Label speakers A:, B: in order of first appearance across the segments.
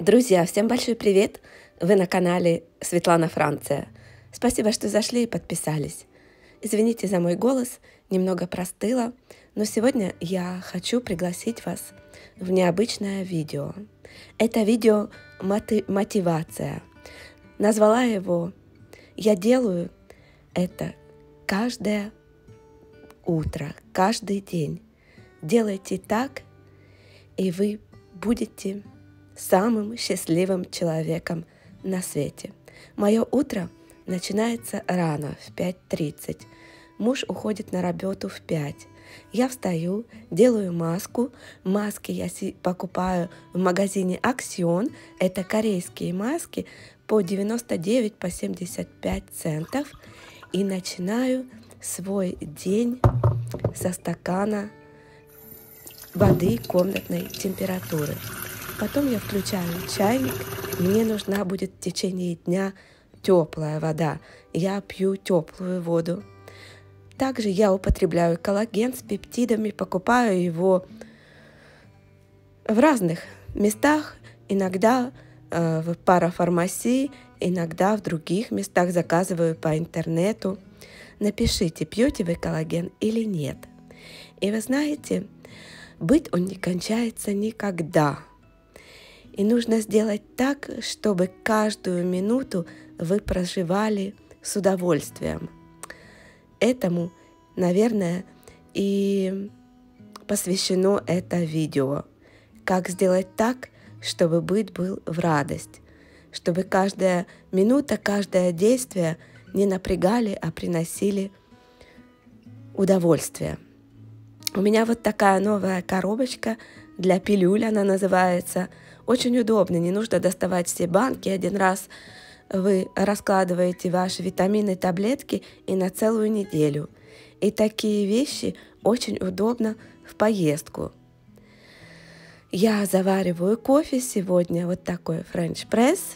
A: Друзья, всем большой привет! Вы на канале Светлана Франция. Спасибо, что зашли и подписались. Извините за мой голос, немного простыла, но сегодня я хочу пригласить вас в необычное видео. Это видео мати- «Мотивация». Назвала его «Я делаю это каждое утро, каждый день. Делайте так, и вы будете самым счастливым человеком на свете. Мое утро начинается рано, в 5.30. Муж уходит на работу в 5. Я встаю, делаю маску. Маски я покупаю в магазине Аксион. Это корейские маски по 99, по 75 центов. И начинаю свой день со стакана воды комнатной температуры. Потом я включаю чайник. Мне нужна будет в течение дня теплая вода. Я пью теплую воду. Также я употребляю коллаген с пептидами, покупаю его в разных местах, иногда э, в парафармасии, иногда в других местах заказываю по интернету. Напишите, пьете вы коллаген или нет. И вы знаете, быть он не кончается никогда – и нужно сделать так, чтобы каждую минуту вы проживали с удовольствием. Этому, наверное, и посвящено это видео. Как сделать так, чтобы быт был в радость, чтобы каждая минута, каждое действие не напрягали, а приносили удовольствие. У меня вот такая новая коробочка для пилюль, она называется. Очень удобно, не нужно доставать все банки. Один раз вы раскладываете ваши витамины, таблетки и на целую неделю. И такие вещи очень удобно в поездку. Я завариваю кофе сегодня, вот такой френч-пресс.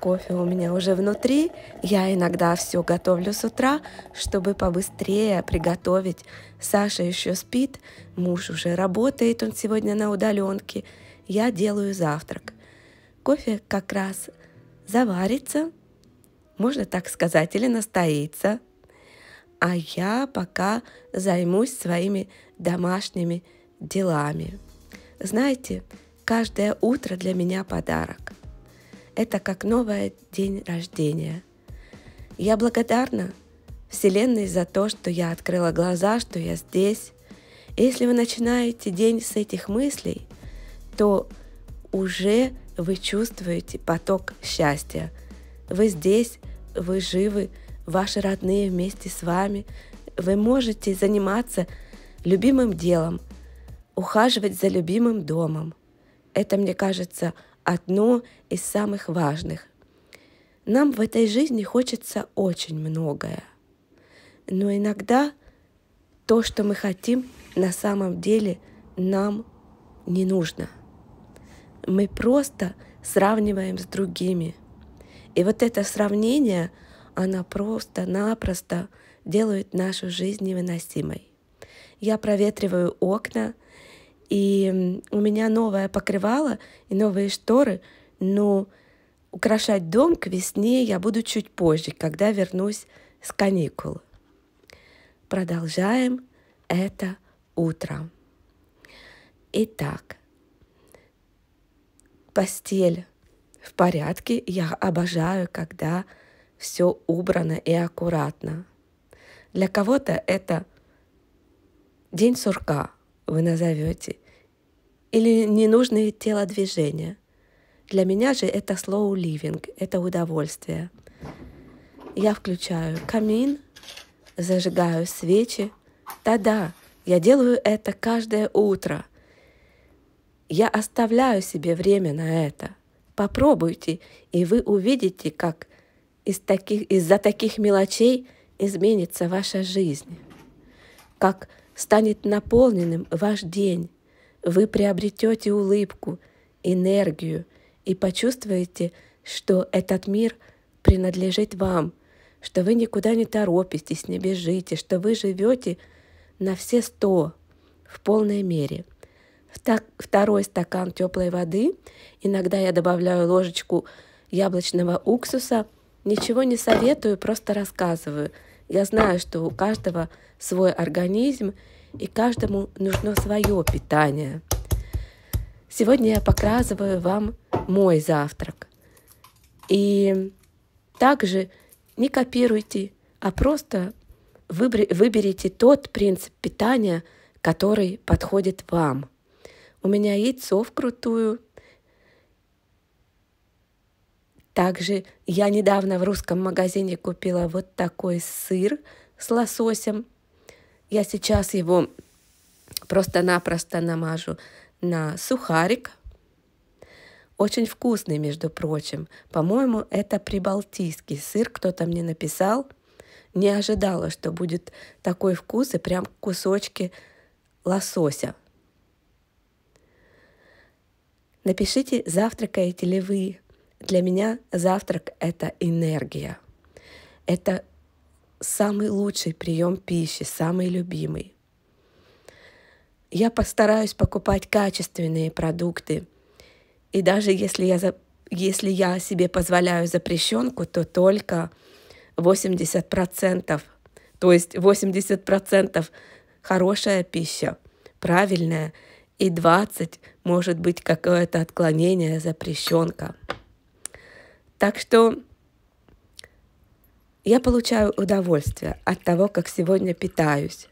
A: Кофе у меня уже внутри. Я иногда все готовлю с утра, чтобы побыстрее приготовить. Саша еще спит, муж уже работает, он сегодня на удаленке я делаю завтрак. Кофе как раз заварится, можно так сказать, или настоится, а я пока займусь своими домашними делами. Знаете, каждое утро для меня подарок. Это как новый день рождения. Я благодарна Вселенной за то, что я открыла глаза, что я здесь. И если вы начинаете день с этих мыслей, то уже вы чувствуете поток счастья. Вы здесь, вы живы, ваши родные вместе с вами. Вы можете заниматься любимым делом, ухаживать за любимым домом. Это, мне кажется, одно из самых важных. Нам в этой жизни хочется очень многое. Но иногда то, что мы хотим, на самом деле нам не нужно – мы просто сравниваем с другими. И вот это сравнение, оно просто-напросто делает нашу жизнь невыносимой. Я проветриваю окна, и у меня новое покрывало и новые шторы, но украшать дом к весне я буду чуть позже, когда вернусь с каникул. Продолжаем это утро. Итак, постель в порядке. Я обожаю, когда все убрано и аккуратно. Для кого-то это день сурка, вы назовете, или ненужные телодвижения. Для меня же это slow living, это удовольствие. Я включаю камин, зажигаю свечи. Да-да, я делаю это каждое утро – я оставляю себе время на это. Попробуйте, и вы увидите, как из таких, из-за таких мелочей изменится ваша жизнь, как станет наполненным ваш день. Вы приобретете улыбку, энергию и почувствуете, что этот мир принадлежит вам, что вы никуда не торопитесь, не бежите, что вы живете на все сто в полной мере – Второй стакан теплой воды. Иногда я добавляю ложечку яблочного уксуса. Ничего не советую, просто рассказываю. Я знаю, что у каждого свой организм, и каждому нужно свое питание. Сегодня я показываю вам мой завтрак. И также не копируйте, а просто выберите тот принцип питания, который подходит вам. У меня яйцо вкрутую. Также я недавно в русском магазине купила вот такой сыр с лососем. Я сейчас его просто-напросто намажу на сухарик. Очень вкусный, между прочим. По-моему, это прибалтийский сыр, кто-то мне написал. Не ожидала, что будет такой вкус и прям кусочки лосося. Напишите, завтракаете ли вы. Для меня завтрак — это энергия. Это самый лучший прием пищи, самый любимый. Я постараюсь покупать качественные продукты. И даже если я, за... если я себе позволяю запрещенку, то только 80%, то есть 80% хорошая пища, правильная, и 20% может быть какое-то отклонение, запрещенка. Так что я получаю удовольствие от того, как сегодня питаюсь.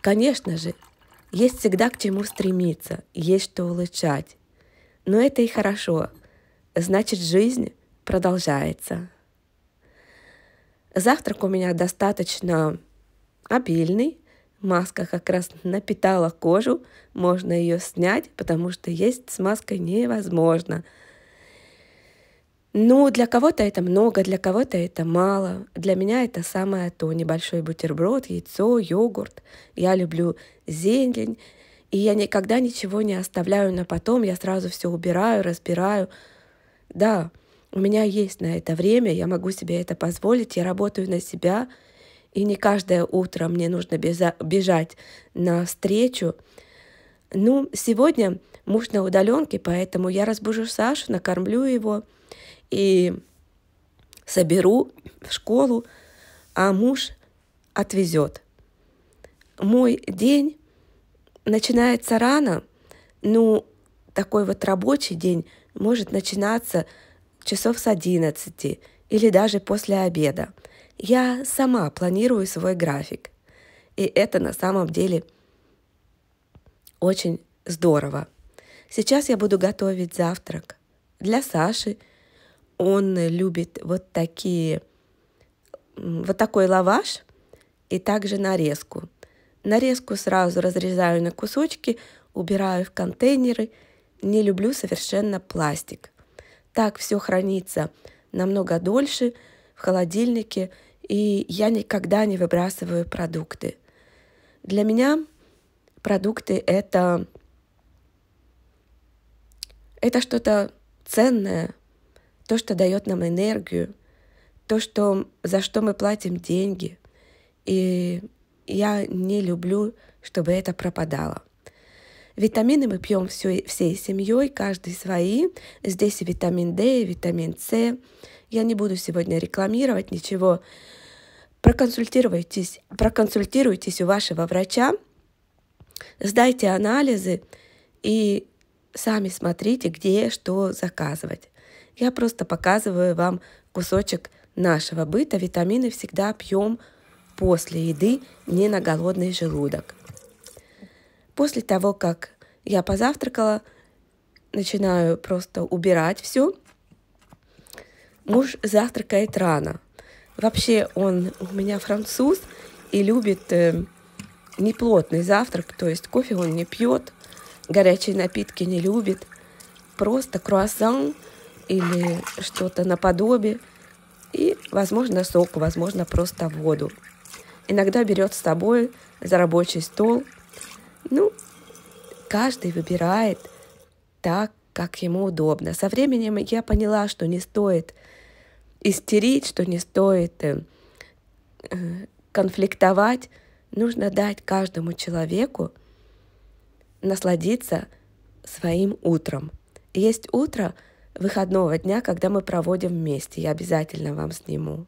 A: Конечно же, есть всегда к чему стремиться, есть что улучшать. Но это и хорошо. Значит, жизнь продолжается. Завтрак у меня достаточно обильный, Маска как раз напитала кожу, можно ее снять, потому что есть с маской невозможно. Ну, для кого-то это много, для кого-то это мало. Для меня это самое то, небольшой бутерброд, яйцо, йогурт. Я люблю зелень, и я никогда ничего не оставляю на потом, я сразу все убираю, разбираю. Да, у меня есть на это время, я могу себе это позволить, я работаю на себя, и не каждое утро мне нужно бежать на встречу. Ну, сегодня муж на удаленке, поэтому я разбужу Сашу, накормлю его и соберу в школу, а муж отвезет. Мой день начинается рано, ну, такой вот рабочий день может начинаться часов с 11 или даже после обеда – я сама планирую свой график. И это на самом деле очень здорово. Сейчас я буду готовить завтрак для Саши. Он любит вот такие, вот такой лаваш и также нарезку. Нарезку сразу разрезаю на кусочки, убираю в контейнеры. Не люблю совершенно пластик. Так все хранится намного дольше – в холодильнике, и я никогда не выбрасываю продукты. Для меня продукты — это, это что-то ценное, то, что дает нам энергию, то, что, за что мы платим деньги. И я не люблю, чтобы это пропадало. Витамины мы пьем всю, всей семьей, каждый свои. Здесь и витамин D, и витамин С, я не буду сегодня рекламировать ничего. Проконсультируйтесь, проконсультируйтесь у вашего врача, сдайте анализы и сами смотрите, где что заказывать. Я просто показываю вам кусочек нашего быта. Витамины всегда пьем после еды, не на голодный желудок. После того, как я позавтракала, начинаю просто убирать все Муж завтракает рано. Вообще он у меня француз и любит э, неплотный завтрак, то есть кофе он не пьет, горячие напитки не любит, просто круассан или что-то наподобие, и, возможно, сок, возможно, просто воду. Иногда берет с собой за рабочий стол. Ну, каждый выбирает так, как ему удобно. Со временем я поняла, что не стоит истерить, что не стоит э, э, конфликтовать. Нужно дать каждому человеку насладиться своим утром. Есть утро выходного дня, когда мы проводим вместе. Я обязательно вам сниму.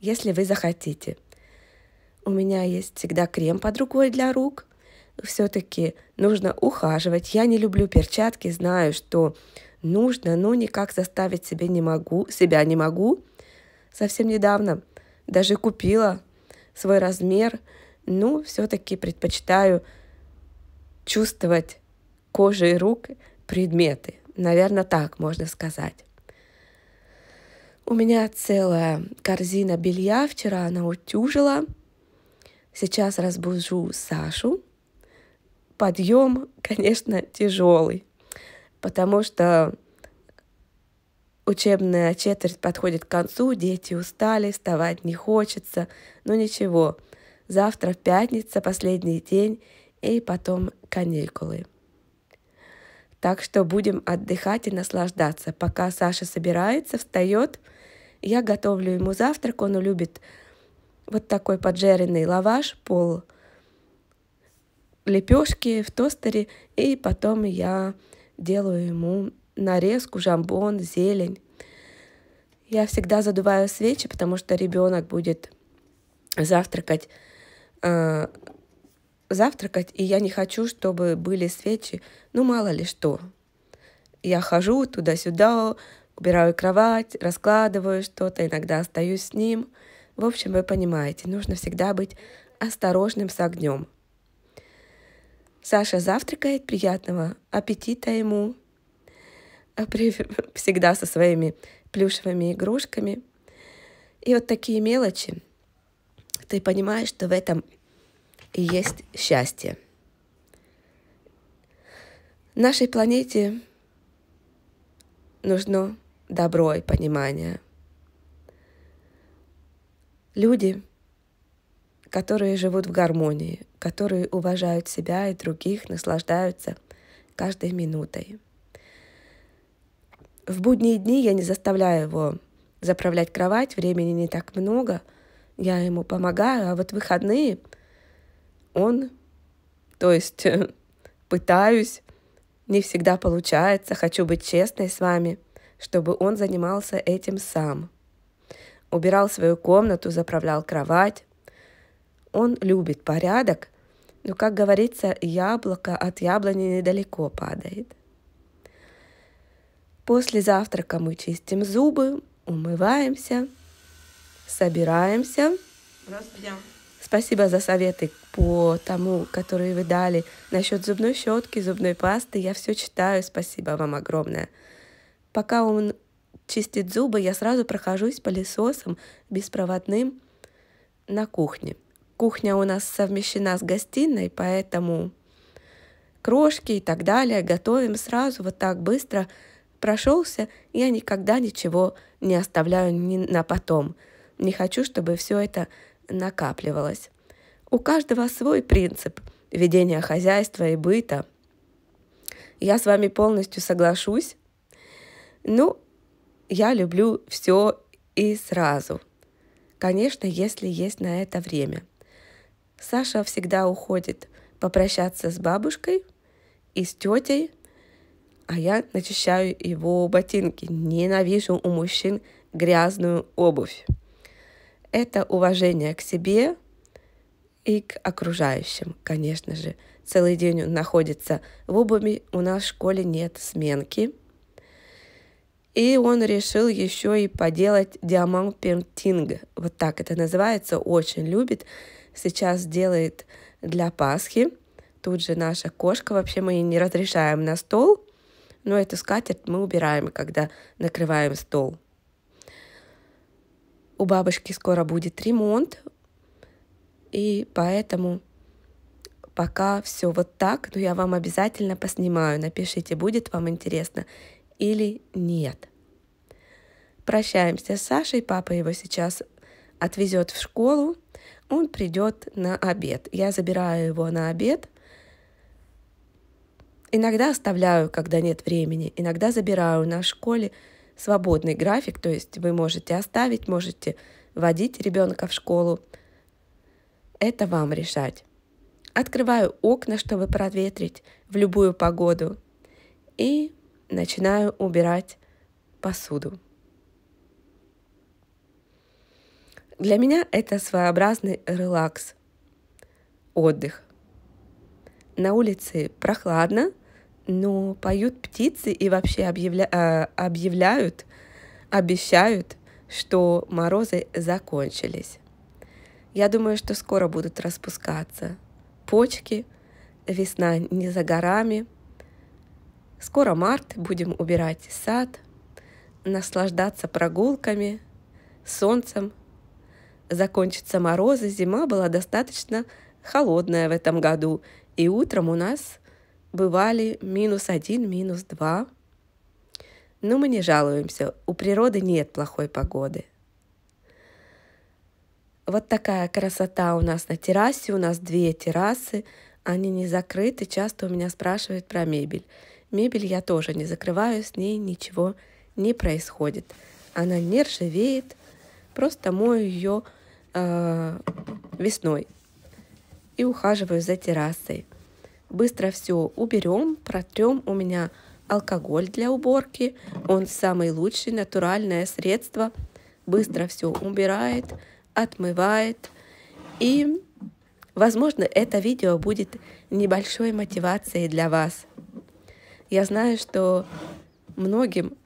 A: Если вы захотите. У меня есть всегда крем под рукой для рук. Все-таки нужно ухаживать. Я не люблю перчатки, знаю, что нужно, но никак заставить себя не могу, себя не могу. Совсем недавно даже купила свой размер, но ну, все-таки предпочитаю чувствовать кожей рук предметы. Наверное, так можно сказать. У меня целая корзина белья. Вчера она утюжила. Сейчас разбужу Сашу. Подъем, конечно, тяжелый потому что учебная четверть подходит к концу, дети устали, вставать не хочется, но ну, ничего. Завтра в пятница, последний день, и потом каникулы. Так что будем отдыхать и наслаждаться. Пока Саша собирается, встает, я готовлю ему завтрак, он любит вот такой поджаренный лаваш, пол лепешки в тостере, и потом я делаю ему нарезку, жамбон, зелень. Я всегда задуваю свечи, потому что ребенок будет завтракать, э, завтракать, и я не хочу, чтобы были свечи, ну мало ли что. Я хожу туда-сюда, убираю кровать, раскладываю что-то, иногда остаюсь с ним. В общем, вы понимаете, нужно всегда быть осторожным с огнем. Саша завтракает, приятного аппетита ему. А всегда со своими плюшевыми игрушками. И вот такие мелочи. Ты понимаешь, что в этом и есть счастье. Нашей планете нужно добро и понимание. Люди, которые живут в гармонии, которые уважают себя и других, наслаждаются каждой минутой. В будние дни я не заставляю его заправлять кровать, времени не так много, я ему помогаю, а вот выходные он, то есть пытаюсь, не всегда получается, хочу быть честной с вами, чтобы он занимался этим сам. Убирал свою комнату, заправлял кровать. Он любит порядок, но, ну, как говорится, яблоко от яблони недалеко падает. После завтрака мы чистим зубы, умываемся, собираемся. Разбьем. Спасибо за советы по тому, которые вы дали насчет зубной щетки, зубной пасты. Я все читаю, спасибо вам огромное. Пока он чистит зубы, я сразу прохожусь пылесосом беспроводным на кухне. Кухня у нас совмещена с гостиной, поэтому крошки и так далее готовим сразу вот так быстро. Прошелся, я никогда ничего не оставляю ни на потом. Не хочу, чтобы все это накапливалось. У каждого свой принцип ведения хозяйства и быта. Я с вами полностью соглашусь. Ну, я люблю все и сразу. Конечно, если есть на это время – Саша всегда уходит попрощаться с бабушкой и с тетей, а я начищаю его ботинки. Ненавижу у мужчин грязную обувь. Это уважение к себе и к окружающим, конечно же. Целый день он находится в обуви, у нас в школе нет сменки. И он решил еще и поделать диамант пентинг. Вот так это называется, очень любит сейчас делает для Пасхи. Тут же наша кошка, вообще мы не разрешаем на стол, но эту скатерть мы убираем, когда накрываем стол. У бабушки скоро будет ремонт, и поэтому пока все вот так, но я вам обязательно поснимаю. Напишите, будет вам интересно или нет. Прощаемся с Сашей, папа его сейчас отвезет в школу он придет на обед. Я забираю его на обед. Иногда оставляю, когда нет времени. Иногда забираю на школе свободный график, то есть вы можете оставить, можете водить ребенка в школу. Это вам решать. Открываю окна, чтобы проветрить в любую погоду. И начинаю убирать посуду. Для меня это своеобразный релакс, отдых. На улице прохладно, но поют птицы и вообще объявля... Э, объявляют, обещают, что морозы закончились. Я думаю, что скоро будут распускаться почки, весна не за горами. Скоро март, будем убирать сад, наслаждаться прогулками, солнцем – Закончатся морозы, зима была достаточно холодная в этом году, и утром у нас бывали минус один, минус два. Но мы не жалуемся, у природы нет плохой погоды. Вот такая красота у нас на террасе, у нас две террасы, они не закрыты, часто у меня спрашивают про мебель. Мебель я тоже не закрываю, с ней ничего не происходит. Она не ржавеет, Просто мою ее э, весной и ухаживаю за террасой. Быстро все уберем, протрем. У меня алкоголь для уборки. Он самый лучший, натуральное средство. Быстро все убирает, отмывает. И, возможно, это видео будет небольшой мотивацией для вас. Я знаю, что многим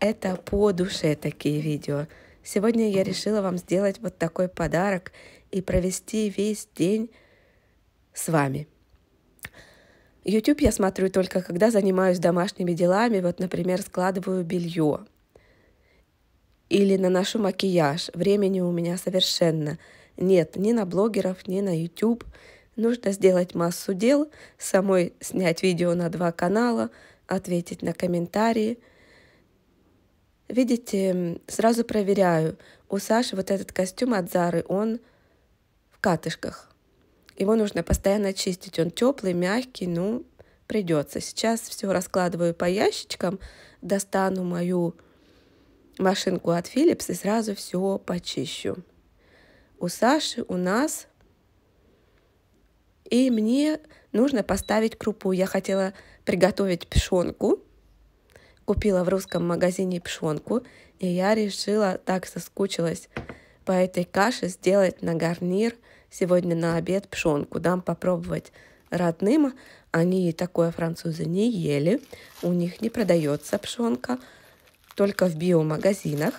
A: это по душе такие видео. Сегодня я решила вам сделать вот такой подарок и провести весь день с вами. YouTube я смотрю только, когда занимаюсь домашними делами, вот, например, складываю белье или наношу макияж. Времени у меня совершенно нет ни на блогеров, ни на YouTube. Нужно сделать массу дел, самой снять видео на два канала, ответить на комментарии – Видите, сразу проверяю. У Саши вот этот костюм от Зары, он в катышках. Его нужно постоянно чистить. Он теплый, мягкий, ну, придется. Сейчас все раскладываю по ящичкам, достану мою машинку от Philips и сразу все почищу. У Саши, у нас. И мне нужно поставить крупу. Я хотела приготовить пшенку, купила в русском магазине пшонку, и я решила, так соскучилась по этой каше, сделать на гарнир сегодня на обед пшонку. Дам попробовать родным, они такое французы не ели, у них не продается пшонка, только в биомагазинах.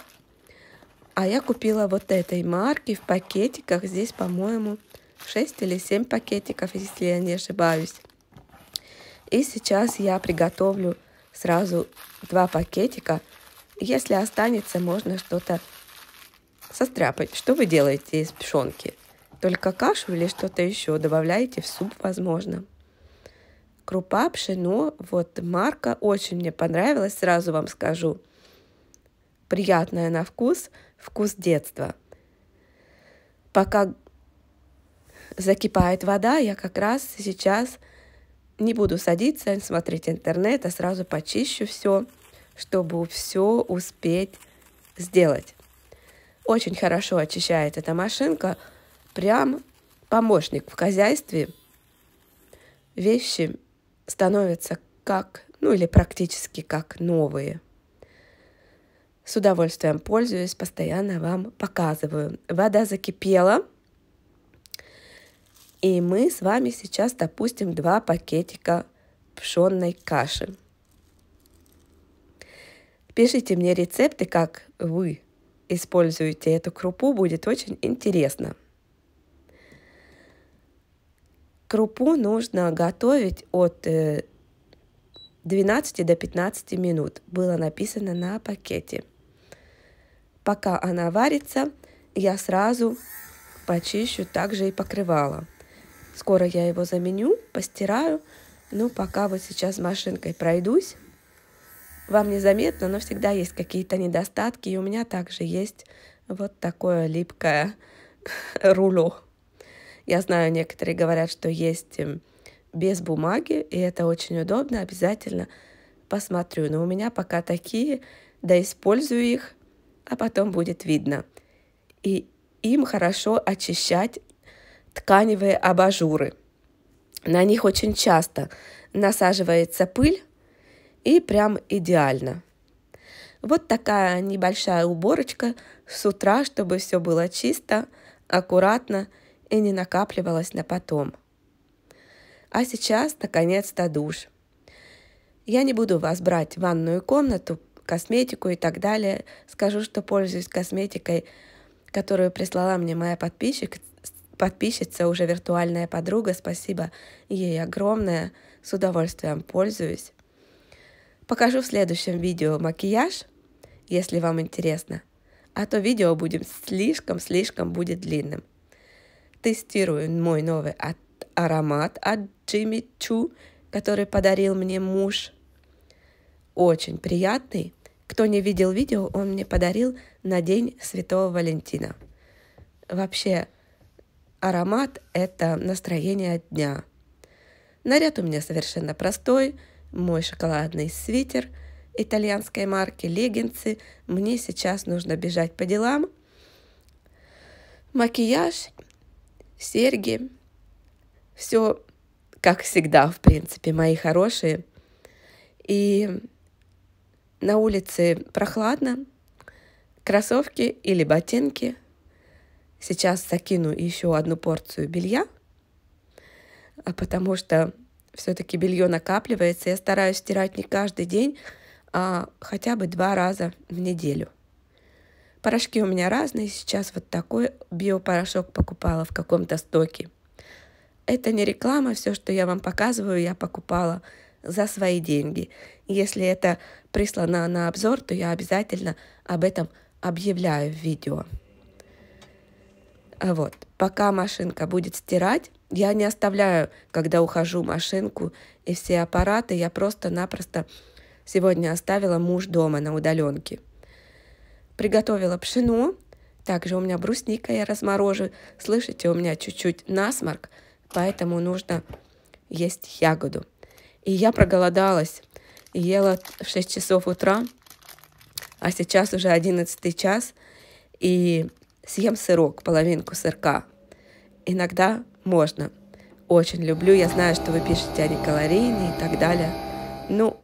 A: А я купила вот этой марки в пакетиках. Здесь, по-моему, 6 или 7 пакетиков, если я не ошибаюсь. И сейчас я приготовлю сразу два пакетика. Если останется, можно что-то состряпать. Что вы делаете из пшенки? Только кашу или что-то еще добавляете в суп, возможно. Крупа, пшено, вот марка очень мне понравилась, сразу вам скажу. Приятная на вкус, вкус детства. Пока закипает вода, я как раз сейчас не буду садиться, смотреть интернет, а сразу почищу все, чтобы все успеть сделать. Очень хорошо очищает эта машинка, прям помощник в хозяйстве. Вещи становятся как, ну или практически как новые. С удовольствием пользуюсь, постоянно вам показываю. Вода закипела – и мы с вами сейчас допустим два пакетика пшенной каши. Пишите мне рецепты, как вы используете эту крупу, будет очень интересно. Крупу нужно готовить от 12 э, до 15 минут, было написано на пакете. Пока она варится, я сразу почищу также и покрывало – Скоро я его заменю, постираю. Ну, пока вот сейчас машинкой пройдусь. Вам незаметно, но всегда есть какие-то недостатки. И у меня также есть вот такое липкое руло. Я знаю, некоторые говорят, что есть эм, без бумаги, и это очень удобно, обязательно посмотрю. Но у меня пока такие, да использую их, а потом будет видно. И им хорошо очищать тканевые абажуры. На них очень часто насаживается пыль и прям идеально. Вот такая небольшая уборочка с утра, чтобы все было чисто, аккуратно и не накапливалось на потом. А сейчас, наконец-то, душ. Я не буду вас брать в ванную комнату, косметику и так далее. Скажу, что пользуюсь косметикой, которую прислала мне моя подписчик, Подписчица уже виртуальная подруга, спасибо ей огромное, с удовольствием пользуюсь. Покажу в следующем видео макияж, если вам интересно, а то видео будет слишком-слишком будет длинным. Тестирую мой новый аромат от Джимми Чу, который подарил мне муж. Очень приятный. Кто не видел видео, он мне подарил на День Святого Валентина. Вообще, Аромат – это настроение дня. Наряд у меня совершенно простой. Мой шоколадный свитер итальянской марки, леггинсы. Мне сейчас нужно бежать по делам. Макияж, серьги. Все как всегда, в принципе, мои хорошие. И на улице прохладно, кроссовки или ботинки Сейчас закину еще одну порцию белья, а потому что все-таки белье накапливается. Я стараюсь стирать не каждый день, а хотя бы два раза в неделю. Порошки у меня разные. Сейчас вот такой биопорошок покупала в каком-то стоке. Это не реклама, все, что я вам показываю, я покупала за свои деньги. Если это прислано на обзор, то я обязательно об этом объявляю в видео. А вот. Пока машинка будет стирать, я не оставляю, когда ухожу, машинку и все аппараты. Я просто-напросто сегодня оставила муж дома на удаленке. Приготовила пшено. Также у меня брусника я разморожу. Слышите, у меня чуть-чуть насморк, поэтому нужно есть ягоду. И я проголодалась. Ела в 6 часов утра, а сейчас уже 11 час. И Съем сырок, половинку сырка. Иногда можно. Очень люблю, я знаю, что вы пишете они калорийные и так далее. Ну,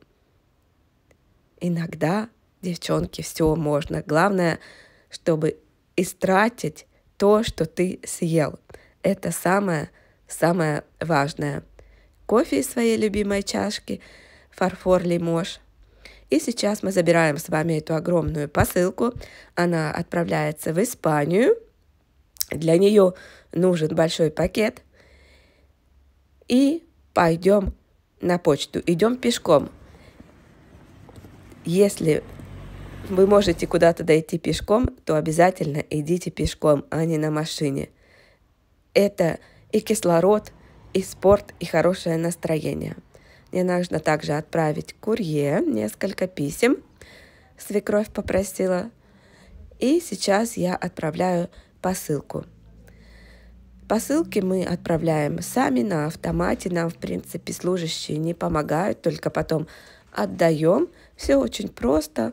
A: иногда, девчонки, все можно. Главное, чтобы истратить то, что ты съел. Это самое, самое важное. Кофе из своей любимой чашки, фарфор лимож – и сейчас мы забираем с вами эту огромную посылку. Она отправляется в Испанию. Для нее нужен большой пакет. И пойдем на почту. Идем пешком. Если вы можете куда-то дойти пешком, то обязательно идите пешком, а не на машине. Это и кислород, и спорт, и хорошее настроение. Мне нужно также отправить курье несколько писем. Свекровь попросила. И сейчас я отправляю посылку. Посылки мы отправляем сами на автомате. Нам, в принципе, служащие не помогают, только потом отдаем. Все очень просто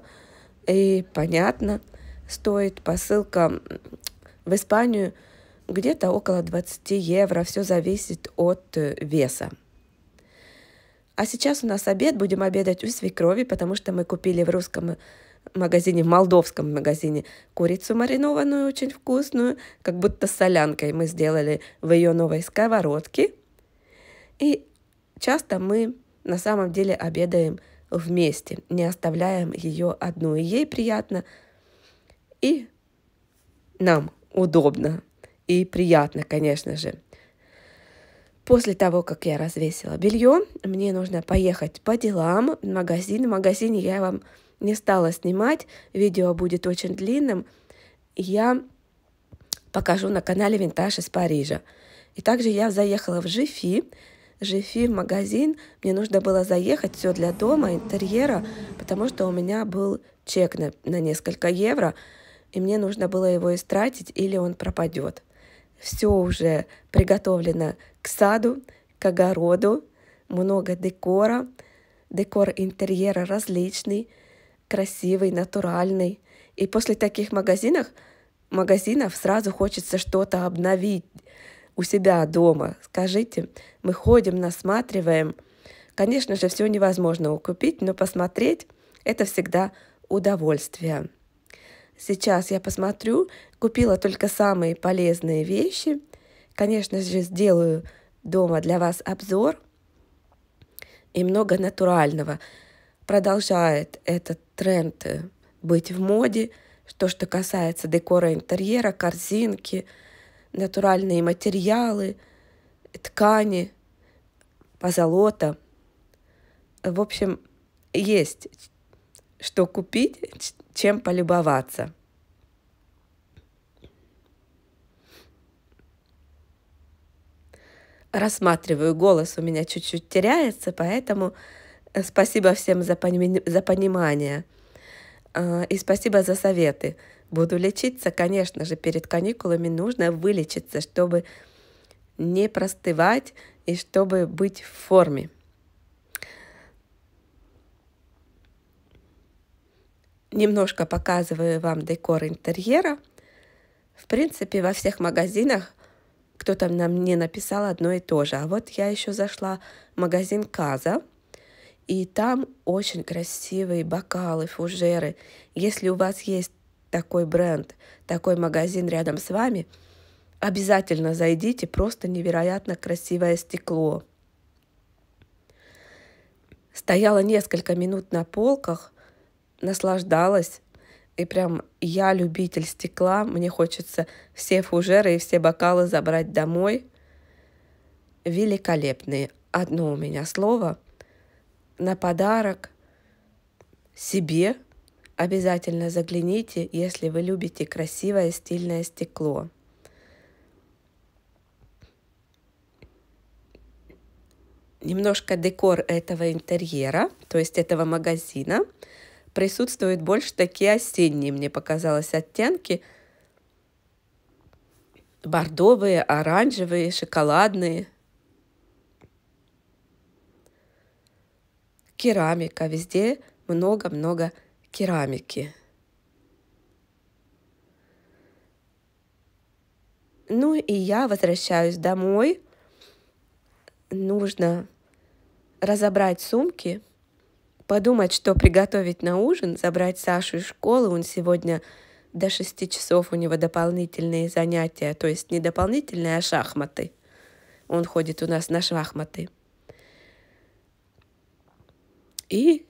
A: и понятно. Стоит посылка в Испанию где-то около 20 евро. Все зависит от э, веса. А сейчас у нас обед, будем обедать у свекрови, потому что мы купили в русском э, магазине, в молдовском магазине, курицу маринованную, очень вкусную, как будто с солянкой мы сделали в ее новой сковородке. И часто мы на самом деле обедаем вместе, не оставляем ее одну. И ей приятно, и нам удобно, и приятно, конечно же. После того, как я развесила белье, мне нужно поехать по делам в магазин. В магазине я вам не стала снимать, видео будет очень длинным. Я покажу на канале Винтаж из Парижа. И также я заехала в Жифи, Жифи в магазин. Мне нужно было заехать все для дома, интерьера, потому что у меня был чек на, на несколько евро, и мне нужно было его истратить, или он пропадет. Все уже приготовлено к саду, к огороду, много декора, декор интерьера различный, красивый, натуральный. И после таких магазинов, магазинов сразу хочется что-то обновить у себя дома. Скажите, мы ходим, насматриваем. Конечно же, все невозможно купить, но посмотреть – это всегда удовольствие. Сейчас я посмотрю, купила только самые полезные вещи. Конечно же, сделаю дома для вас обзор и много натурального. Продолжает этот тренд э, быть в моде. То, что касается декора интерьера, корзинки, натуральные материалы, ткани, позолота. В общем, есть что купить, чем полюбоваться – рассматриваю. Голос у меня чуть-чуть теряется, поэтому э, спасибо всем за, пони за понимание. Э, и спасибо за советы. Буду лечиться, конечно же, перед каникулами нужно вылечиться, чтобы не простывать и чтобы быть в форме. Немножко показываю вам декор интерьера. В принципе, во всех магазинах кто-то нам не написал одно и то же. А вот я еще зашла в магазин Каза, и там очень красивые бокалы, фужеры. Если у вас есть такой бренд, такой магазин рядом с вами, обязательно зайдите, просто невероятно красивое стекло. Стояла несколько минут на полках, наслаждалась и прям я любитель стекла, мне хочется все фужеры и все бокалы забрать домой. Великолепные. Одно у меня слово. На подарок себе обязательно загляните, если вы любите красивое стильное стекло. немножко декор этого интерьера, то есть этого магазина – присутствуют больше такие осенние, мне показалось, оттенки. Бордовые, оранжевые, шоколадные. Керамика. Везде много-много керамики. Ну и я возвращаюсь домой. Нужно разобрать сумки – подумать, что приготовить на ужин, забрать Сашу из школы, он сегодня до шести часов у него дополнительные занятия, то есть не дополнительные, а шахматы. Он ходит у нас на шахматы. И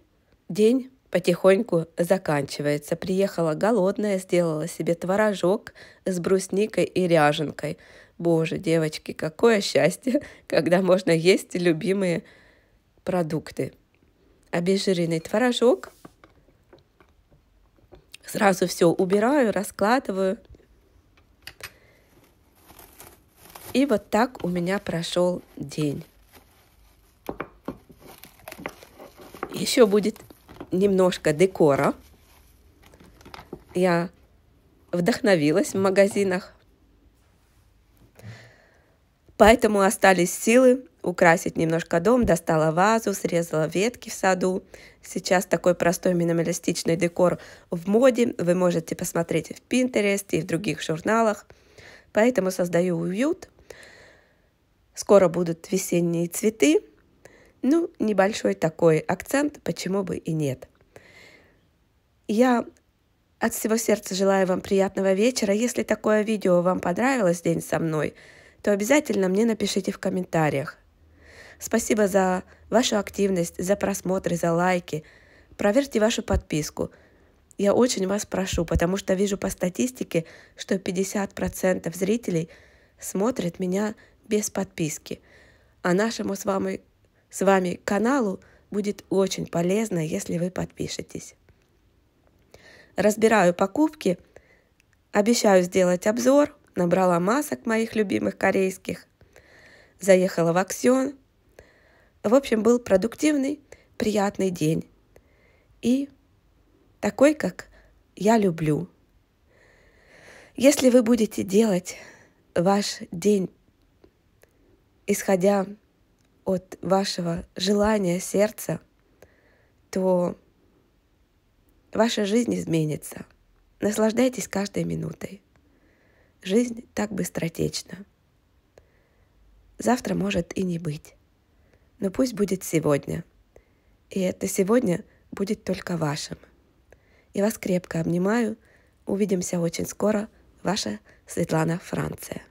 A: день потихоньку заканчивается. Приехала голодная, сделала себе творожок с брусникой и ряженкой. Боже, девочки, какое счастье, когда можно есть любимые продукты обезжиренный творожок. Сразу все убираю, раскладываю. И вот так у меня прошел день. Еще будет немножко декора. Я вдохновилась в магазинах. Поэтому остались силы украсить немножко дом, достала вазу, срезала ветки в саду. Сейчас такой простой минималистичный декор в моде, вы можете посмотреть и в Pinterest, и в других журналах. Поэтому создаю уют. Скоро будут весенние цветы. Ну, небольшой такой акцент, почему бы и нет. Я от всего сердца желаю вам приятного вечера. Если такое видео вам понравилось, день со мной, то обязательно мне напишите в комментариях. Спасибо за вашу активность, за просмотры, за лайки. Проверьте вашу подписку. Я очень вас прошу, потому что вижу по статистике, что 50% зрителей смотрят меня без подписки. А нашему с вами, с вами каналу будет очень полезно, если вы подпишетесь. Разбираю покупки, обещаю сделать обзор, набрала масок моих любимых корейских, заехала в Аксион, в общем, был продуктивный, приятный день. И такой, как я люблю. Если вы будете делать ваш день, исходя от вашего желания сердца, то ваша жизнь изменится. Наслаждайтесь каждой минутой. Жизнь так быстротечна. Завтра может и не быть но пусть будет сегодня. И это сегодня будет только вашим. И вас крепко обнимаю. Увидимся очень скоро. Ваша Светлана Франция.